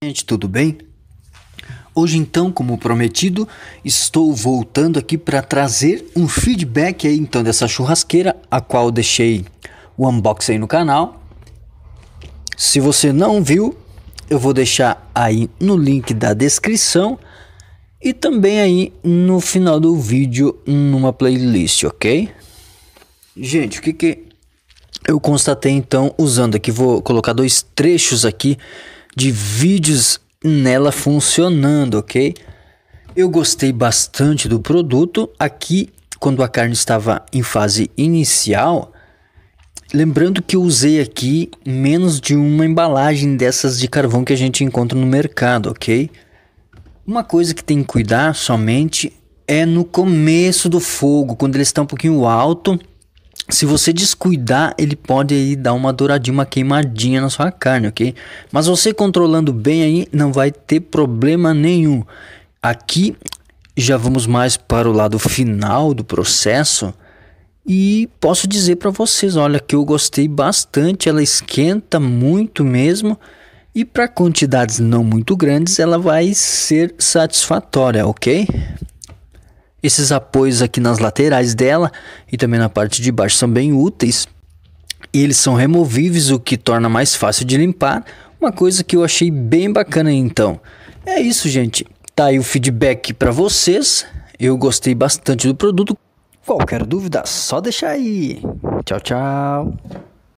Gente, tudo bem? Hoje então, como prometido, estou voltando aqui para trazer um feedback aí então dessa churrasqueira a qual deixei o unboxing no canal. Se você não viu, eu vou deixar aí no link da descrição e também aí no final do vídeo numa playlist, ok? Gente, o que que eu constatei então usando aqui, vou colocar dois trechos aqui de vídeos nela funcionando, ok? Eu gostei bastante do produto. Aqui, quando a carne estava em fase inicial, lembrando que eu usei aqui menos de uma embalagem dessas de carvão que a gente encontra no mercado, ok? Uma coisa que tem que cuidar somente é no começo do fogo, quando ele está um pouquinho alto se você descuidar, ele pode aí dar uma douradinha, uma queimadinha na sua carne, ok? Mas você controlando bem aí, não vai ter problema nenhum. Aqui já vamos mais para o lado final do processo e posso dizer para vocês, olha que eu gostei bastante, ela esquenta muito mesmo e para quantidades não muito grandes ela vai ser satisfatória, ok? Esses apoios aqui nas laterais dela e também na parte de baixo são bem úteis. E eles são removíveis, o que torna mais fácil de limpar. Uma coisa que eu achei bem bacana então. É isso, gente. Tá aí o feedback para vocês. Eu gostei bastante do produto. Qualquer dúvida, só deixar aí. Tchau, tchau.